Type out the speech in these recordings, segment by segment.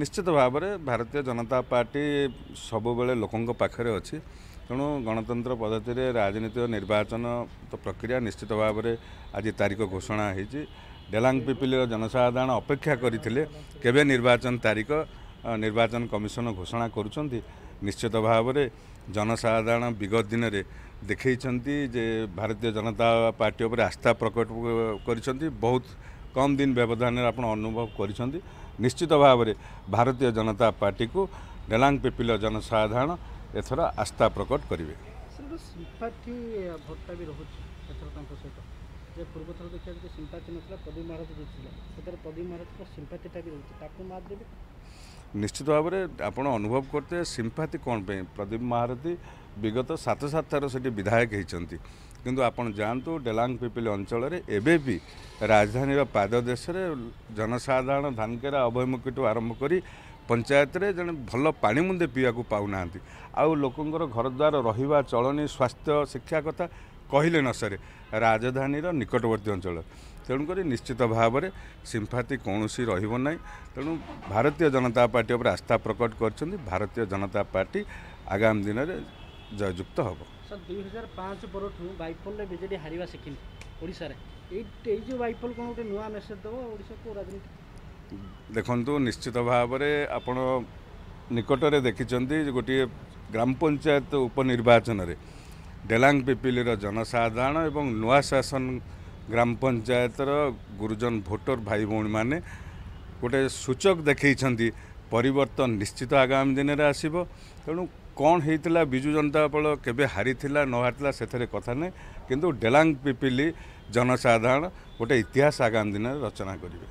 ନିଶ୍ଚିତ ଭାବରେ ଭାରତୀୟ ଜନତା ପାର୍ଟି ସବୁବେଳେ ଲୋକଙ୍କ ପାଖରେ ଅଛି ତେଣୁ ଗଣତନ୍ତ୍ର ପଦ୍ଧତିରେ ରାଜନୀତି ଓ ନିର୍ବାଚନ ପ୍ରକ୍ରିୟା ନିଶ୍ଚିତ ଭାବରେ ଆଜି ତାରିଖ ଘୋଷଣା ହୋଇଛି ଡେଲାଙ୍ଗ ପିପିଲିର ଜନସାଧାରଣ ଅପେକ୍ଷା କରିଥିଲେ କେବେ ନିର୍ବାଚନ ତାରିଖ ନିର୍ବାଚନ କମିଶନ ଘୋଷଣା କରୁଛନ୍ତି ନିଶ୍ଚିତ ଭାବରେ ଜନସାଧାରଣ ବିଗତ ଦିନରେ ଦେଖେଇଛନ୍ତି ଯେ ଭାରତୀୟ ଜନତା ପାର୍ଟି ଉପରେ ଆସ୍ଥା ପ୍ରକଟ କରିଛନ୍ତି ବହୁତ କମ୍ ଦିନ ବ୍ୟବଧାନରେ ଆପଣ ଅନୁଭବ କରିଛନ୍ତି ନିଶ୍ଚିତ ଭାବରେ ଭାରତୀୟ ଜନତା ପାର୍ଟିକୁ ଡେଲାଙ୍ଗ ପିପିଲ ଜନସାଧାରଣ ଏଥର ଆସ୍ଥା ପ୍ରକଟ କରିବେ ନିଶ୍ଚିତ ଭାବରେ ଆପଣ ଅନୁଭବ କରୁଥିବେ ସିମ୍ପାତି କ'ଣ ପାଇଁ ପ୍ରଦୀପ ମହାରଥୀ ବିଗତ ସାତ ସାତ ଥର ସେଠି ବିଧାୟକ ହୋଇଛନ୍ତି କିନ୍ତୁ ଆପଣ ଯାଆନ୍ତୁ ଡେଲାଙ୍ଗ ପିପିଲି ଅଞ୍ଚଳରେ ଏବେ ବି ରାଜଧାନୀର ପାଦ ଦେଶରେ ଜନସାଧାରଣ ଧାନକେରା ଅଭୟମୁଖୀଠୁ ଆରମ୍ଭ କରି ପଞ୍ଚାୟତରେ ଜଣେ ଭଲ ପାଣି ମୁନ୍ଦେ ପିଇବାକୁ ପାଉନାହାନ୍ତି ଆଉ ଲୋକଙ୍କର ଘରଦ୍ୱାର ରହିବା ଚଳଣି ସ୍ୱାସ୍ଥ୍ୟ ଶିକ୍ଷା କଥା କହିଲେ ନ ସରେ ରାଜଧାନୀର ନିକଟବର୍ତ୍ତୀ ଅଞ୍ଚଳ ତେଣୁକରି ନିଶ୍ଚିତ ଭାବରେ ସିମ୍ଫାତି କୌଣସି ରହିବ ନାହିଁ ତେଣୁ ଭାରତୀୟ ଜନତା ପାର୍ଟି ଉପରେ ଆସ୍ଥା ପ୍ରକଟ କରିଛନ୍ତି ଭାରତୀୟ ଜନତା ପାର୍ଟି ଆଗାମୀ ଦିନରେ ଯାହା ଯୁକ୍ତ ହେବ ସାର୍ ଦୁଇ ହଜାର ପାଞ୍ଚ ପରଠୁ ବାଇପଲରେ ବିଜେଡି ହାରିବା ଶିଖିନି ଓଡ଼ିଶାରେ ଏଇ ଏଇ ଯେଉଁ ବାଇପଲ କ'ଣ ଗୋଟେ ନୂଆ ମେସେଜ୍ ଦେବ ଓଡ଼ିଶାକୁ ରାଜନୀତି ଦେଖନ୍ତୁ ନିଶ୍ଚିତ ଭାବରେ ଆପଣ ନିକଟରେ ଦେଖିଛନ୍ତି ଗୋଟିଏ ଗ୍ରାମ ପଞ୍ଚାୟତ ଉପନିର୍ବାଚନରେ ଡେଲାଙ୍ଗ ପିପିଲିର ଜନସାଧାରଣ ଏବଂ ନୂଆ ଶାସନ ଗ୍ରାମ ପଞ୍ଚାୟତର ଗୁରୁଜନ ଭୋଟର ଭାଇ ଭଉଣୀମାନେ ଗୋଟେ ସୂଚକ ଦେଖାଇଛନ୍ତି ପରିବର୍ତ୍ତନ ନିଶ୍ଚିତ ଆଗାମୀ ଦିନରେ ଆସିବ ତେଣୁ କ'ଣ ହେଇଥିଲା ବିଜୁ ଜନତା ଦଳ କେବେ ହାରିଥିଲା ନ ହାରିଥିଲା ସେଥିରେ କଥା ନାହିଁ କିନ୍ତୁ ଡେଲାଙ୍ଗ ପିପିଲି ଜନସାଧାରଣ ଗୋଟେ ଇତିହାସ ଆଗାମୀ ଦିନରେ ରଚନା କରିବେ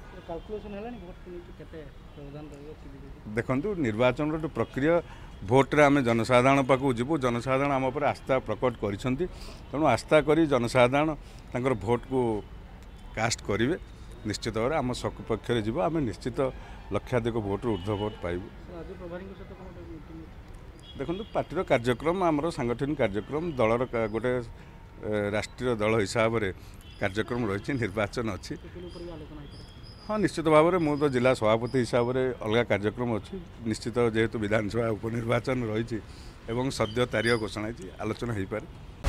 ଦେଖନ୍ତୁ ନିର୍ବାଚନର ଗୋଟେ ପ୍ରକ୍ରିୟା ଭୋଟରେ ଆମେ ଜନସାଧାରଣ ପାଖକୁ ଯିବୁ ଜନସାଧାରଣ ଆମ ଉପରେ ଆସ୍ଥା ପ୍ରକଟ କରିଛନ୍ତି ତେଣୁ ଆସ୍ଥା କରି ଜନସାଧାରଣ ତାଙ୍କର ଭୋଟକୁ କାଷ୍ଟ କରିବେ ନିଶ୍ଚିତ ଭାବରେ ଆମ ପକ୍ଷରେ ଯିବ ଆମେ ନିଶ୍ଚିତ ଲକ୍ଷାଧିକ ଭୋଟରୁ ଉର୍ଦ୍ଧ୍ୱ ଭୋଟ ପାଇବୁ ଦେଖନ୍ତୁ ପାର୍ଟିର କାର୍ଯ୍ୟକ୍ରମ ଆମର ସାଙ୍ଗଠନିକ କାର୍ଯ୍ୟକ୍ରମ ଦଳର ଗୋଟେ ରାଷ୍ଟ୍ରୀୟ ଦଳ ହିସାବରେ କାର୍ଯ୍ୟକ୍ରମ ରହିଛି ନିର୍ବାଚନ ଅଛି ହଁ ନିଶ୍ଚିତ ଭାବରେ ମୁଁ ତ ଜିଲ୍ଲା ସଭାପତି ହିସାବରେ ଅଲଗା କାର୍ଯ୍ୟକ୍ରମ ଅଛି ନିଶ୍ଚିତ ଯେହେତୁ ବିଧାନସଭା ଉପନିର୍ବାଚନ ରହିଛି ଏବଂ ସଦ୍ୟ ତାରିଖ ଘୋଷଣା ହେଇଛି ଆଲୋଚନା ହେଇପାରେ